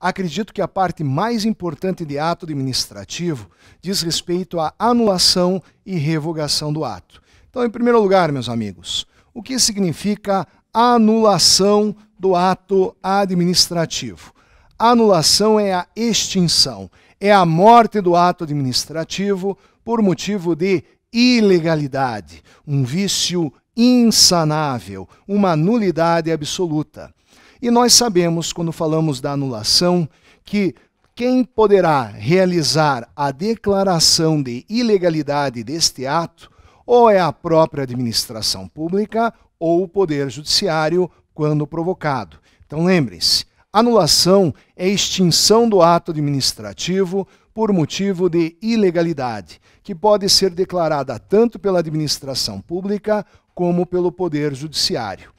acredito que a parte mais importante de ato administrativo diz respeito à anulação e revogação do ato. Então, em primeiro lugar, meus amigos, o que significa anulação do ato administrativo? Anulação é a extinção, é a morte do ato administrativo por motivo de ilegalidade, um vício insanável, uma nulidade absoluta. E nós sabemos, quando falamos da anulação, que quem poderá realizar a declaração de ilegalidade deste ato ou é a própria administração pública ou o Poder Judiciário, quando provocado. Então lembrem-se: anulação é extinção do ato administrativo por motivo de ilegalidade, que pode ser declarada tanto pela administração pública como pelo Poder Judiciário.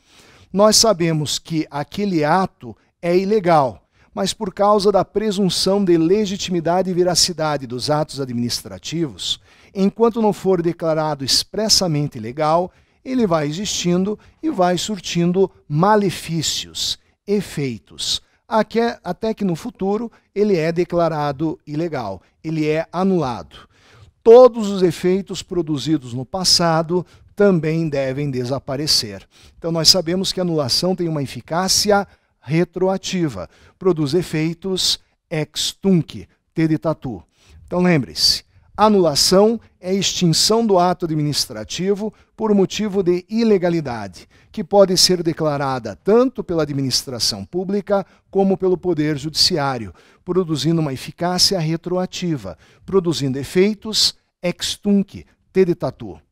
Nós sabemos que aquele ato é ilegal, mas por causa da presunção de legitimidade e veracidade dos atos administrativos, enquanto não for declarado expressamente ilegal, ele vai existindo e vai surtindo malefícios, efeitos, até que no futuro ele é declarado ilegal, ele é anulado todos os efeitos produzidos no passado também devem desaparecer. Então, nós sabemos que a anulação tem uma eficácia retroativa, produz efeitos ex tunc, teditatu. Então, lembre-se, anulação é extinção do ato administrativo por motivo de ilegalidade, que pode ser declarada tanto pela administração pública como pelo Poder Judiciário, produzindo uma eficácia retroativa, produzindo efeitos ex tunc, tede tatu.